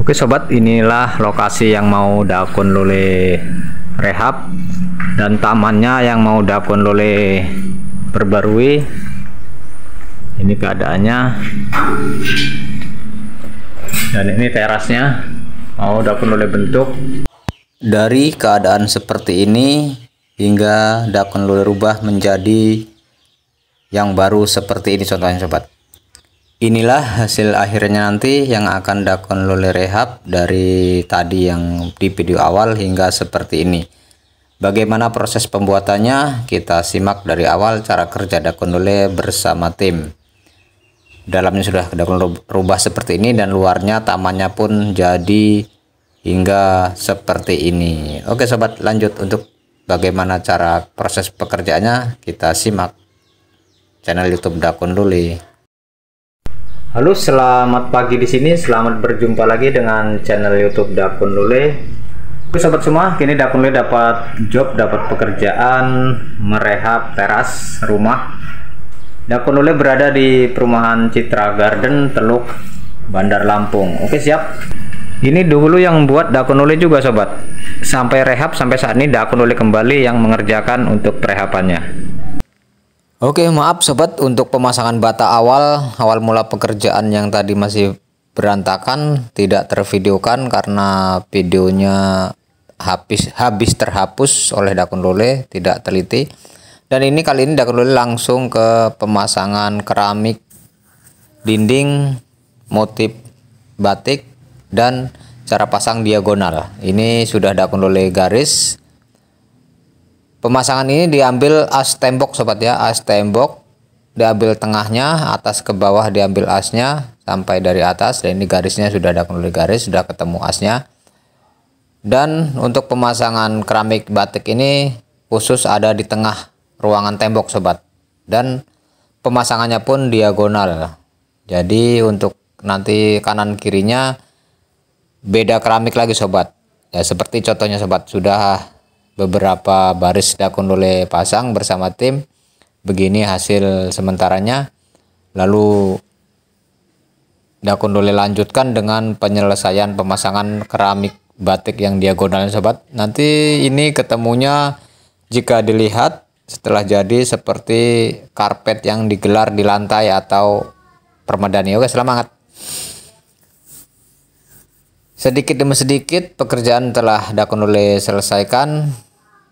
Oke sobat, inilah lokasi yang mau dakun lule rehab dan tamannya yang mau dakun lule perbarui. Ini keadaannya. Dan ini terasnya mau dakun lule bentuk. Dari keadaan seperti ini hingga dakun lule rubah menjadi yang baru seperti ini contohnya sobat. Inilah hasil akhirnya nanti yang akan dakon lole rehab dari tadi yang di video awal hingga seperti ini. Bagaimana proses pembuatannya? Kita simak dari awal cara kerja dakon lole bersama tim. Dalamnya sudah dakon rubah seperti ini dan luarnya tamannya pun jadi hingga seperti ini. Oke sobat lanjut untuk bagaimana cara proses pekerjaannya kita simak channel youtube dakon lole. Halo, selamat pagi di sini. Selamat berjumpa lagi dengan channel YouTube Dakun Lule. Oke sobat semua, kini Dakun Lule dapat job, dapat pekerjaan merehab teras rumah. Dakun Lule berada di perumahan Citra Garden Teluk Bandar Lampung. Oke, siap. Ini dulu yang buat Dakun Lule juga sobat. Sampai rehab sampai saat ini Dakun Lule kembali yang mengerjakan untuk perehabannya. Oke maaf sobat untuk pemasangan bata awal awal mula pekerjaan yang tadi masih berantakan tidak tervideokan karena videonya habis habis terhapus oleh Dakun Lole tidak teliti dan ini kali ini Dakun Lole langsung ke pemasangan keramik dinding motif batik dan cara pasang diagonal ini sudah Dakun Lole garis Pemasangan ini diambil as tembok sobat ya, as tembok diambil tengahnya, atas ke bawah diambil asnya sampai dari atas dan ini garisnya sudah ada penulis garis, sudah ketemu asnya. Dan untuk pemasangan keramik batik ini khusus ada di tengah ruangan tembok sobat. Dan pemasangannya pun diagonal. Jadi untuk nanti kanan kirinya beda keramik lagi sobat. Ya seperti contohnya sobat sudah beberapa baris oleh pasang bersama tim. Begini hasil sementaranya. Lalu Dakondole lanjutkan dengan penyelesaian pemasangan keramik batik yang diagonalnya sobat. Nanti ini ketemunya jika dilihat setelah jadi seperti karpet yang digelar di lantai atau permadani. Oke, selamat. Sedikit demi sedikit pekerjaan telah Dakonule selesaikan.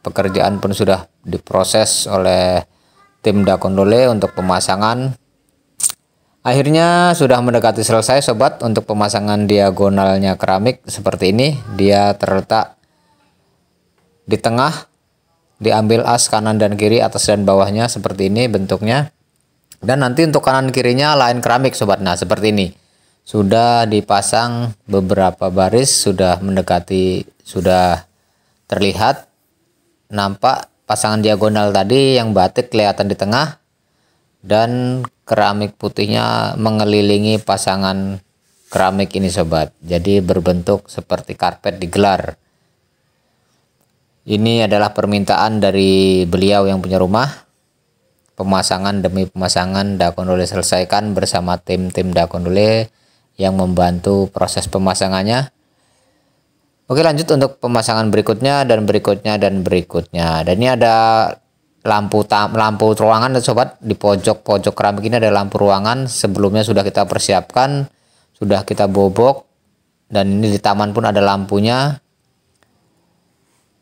Pekerjaan pun sudah diproses oleh tim Dakonule untuk pemasangan. Akhirnya sudah mendekati selesai sobat untuk pemasangan diagonalnya keramik seperti ini. Dia terletak di tengah diambil as kanan dan kiri atas dan bawahnya seperti ini bentuknya. Dan nanti untuk kanan kirinya lain keramik sobat. Nah, seperti ini sudah dipasang beberapa baris sudah mendekati sudah terlihat nampak pasangan diagonal tadi yang batik kelihatan di tengah dan keramik putihnya mengelilingi pasangan keramik ini sobat jadi berbentuk seperti karpet digelar ini adalah permintaan dari beliau yang punya rumah pemasangan demi pemasangan Dakondole selesaikan bersama tim-tim Dakondole yang membantu proses pemasangannya. Oke lanjut untuk pemasangan berikutnya dan berikutnya dan berikutnya. Dan ini ada lampu tam, lampu ruangan sobat di pojok-pojok keramik ini ada lampu ruangan sebelumnya sudah kita persiapkan, sudah kita bobok dan ini di taman pun ada lampunya.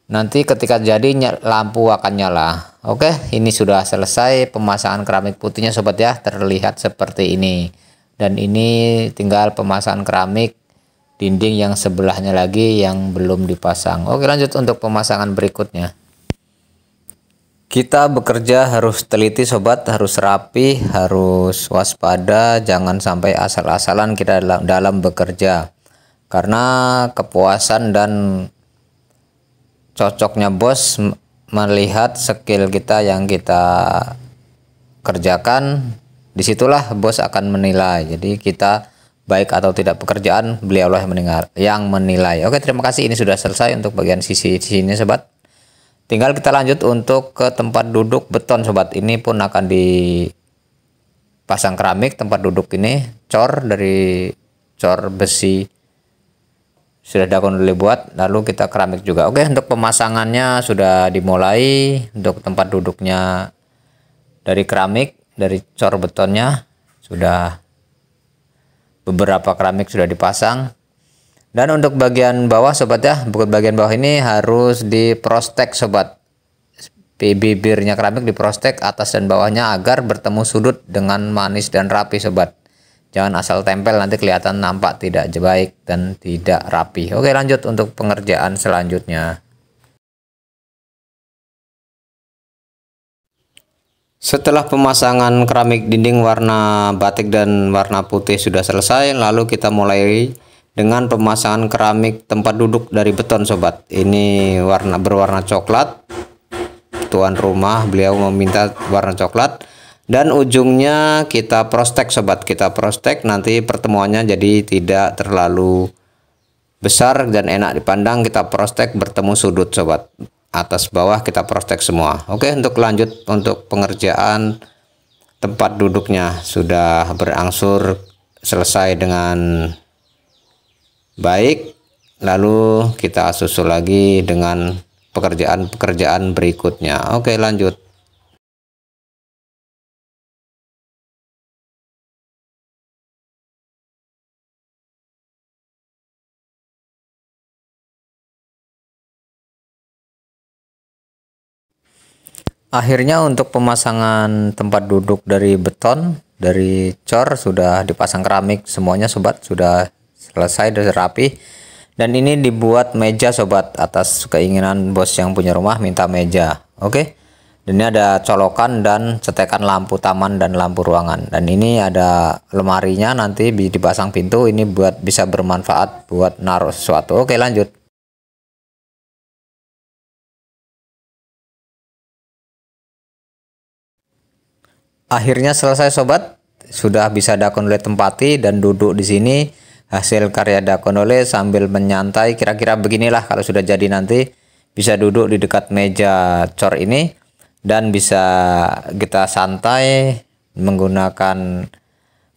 Nanti ketika jadi lampu akan nyala. Oke, ini sudah selesai pemasangan keramik putihnya sobat ya, terlihat seperti ini dan ini tinggal pemasangan keramik dinding yang sebelahnya lagi yang belum dipasang oke lanjut untuk pemasangan berikutnya kita bekerja harus teliti sobat harus rapi harus waspada jangan sampai asal-asalan kita dalam, bekerja karena kepuasan dan cocoknya bos melihat skill kita yang kita kerjakan Disitulah bos akan menilai. Jadi kita baik atau tidak pekerjaan beliaulah yang mendengar, yang menilai. Oke, terima kasih ini sudah selesai untuk bagian sisi sini, sobat. Tinggal kita lanjut untuk ke tempat duduk beton sobat. Ini pun akan dipasang keramik tempat duduk ini cor dari cor besi sudah dakon buat. lalu kita keramik juga oke untuk pemasangannya sudah dimulai untuk tempat duduknya dari keramik dari cor betonnya sudah beberapa keramik sudah dipasang dan untuk bagian bawah sobat ya bukit bagian bawah ini harus diprostek sobat bibirnya keramik diprostek atas dan bawahnya agar bertemu sudut dengan manis dan rapi sobat jangan asal tempel nanti kelihatan nampak tidak baik dan tidak rapi oke lanjut untuk pengerjaan selanjutnya Setelah pemasangan keramik dinding warna batik dan warna putih sudah selesai, lalu kita mulai dengan pemasangan keramik tempat duduk dari beton sobat. Ini warna berwarna coklat. Tuan rumah beliau meminta warna coklat dan ujungnya kita prostek sobat. Kita prostek nanti pertemuannya jadi tidak terlalu besar dan enak dipandang kita prostek bertemu sudut sobat atas bawah kita prostek semua oke untuk lanjut untuk pengerjaan tempat duduknya sudah berangsur selesai dengan baik lalu kita susul lagi dengan pekerjaan-pekerjaan berikutnya oke lanjut akhirnya untuk pemasangan tempat duduk dari beton dari cor sudah dipasang keramik semuanya sobat sudah selesai dan rapi dan ini dibuat meja sobat atas keinginan bos yang punya rumah minta meja oke okay? dan ini ada colokan dan cetekan lampu taman dan lampu ruangan dan ini ada lemarinya nanti dipasang pintu ini buat bisa bermanfaat buat naruh sesuatu oke okay, lanjut Akhirnya selesai sobat, sudah bisa Dakonole tempati dan duduk di sini hasil karya Dakonole sambil menyantai. Kira-kira beginilah kalau sudah jadi nanti bisa duduk di dekat meja cor ini dan bisa kita santai menggunakan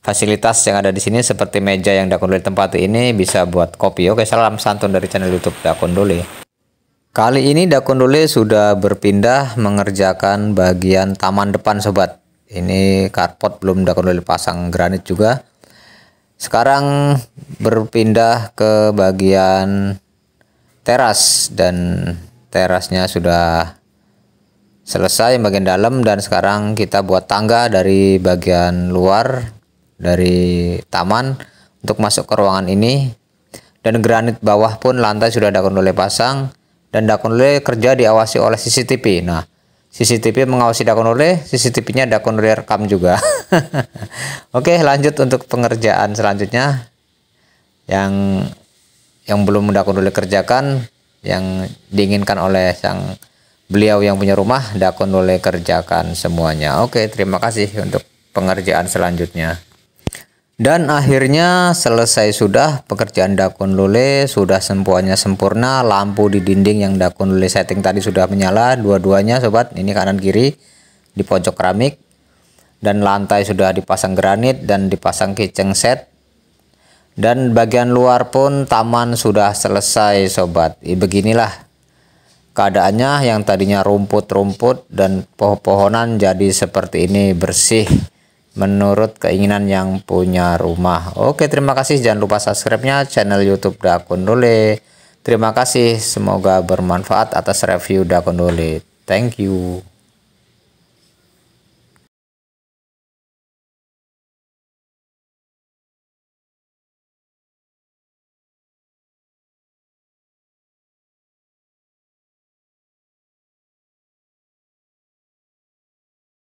fasilitas yang ada di sini seperti meja yang Dakonole tempati ini bisa buat kopi. Oke, salam santun dari channel YouTube Dakonole Kali ini Dakondole sudah berpindah mengerjakan bagian taman depan sobat ini carport belum udah pasang granit juga sekarang berpindah ke bagian teras dan terasnya sudah selesai bagian dalam dan sekarang kita buat tangga dari bagian luar dari taman untuk masuk ke ruangan ini dan granit bawah pun lantai sudah dakon oleh pasang dan dakon oleh kerja diawasi oleh CCTV nah CCTV mengawasi dakon relay, CCTV-nya dakon relay rekam juga. Oke, lanjut untuk pengerjaan selanjutnya yang yang belum dakon relay kerjakan, yang diinginkan oleh sang beliau yang punya rumah, dakon relay kerjakan semuanya. Oke, terima kasih untuk pengerjaan selanjutnya. Dan akhirnya selesai sudah pekerjaan dakun Lule, sudah semuanya sempurna, lampu di dinding yang dakun Lule setting tadi sudah menyala, dua-duanya sobat, ini kanan kiri di pojok keramik. Dan lantai sudah dipasang granit dan dipasang kitchen set. Dan bagian luar pun taman sudah selesai sobat. Beginilah keadaannya yang tadinya rumput-rumput dan pohon-pohonan jadi seperti ini bersih menurut keinginan yang punya rumah. Oke, terima kasih. Jangan lupa subscribe-nya channel YouTube Dakon Dole. Terima kasih. Semoga bermanfaat atas review Dakon Dole. Thank you.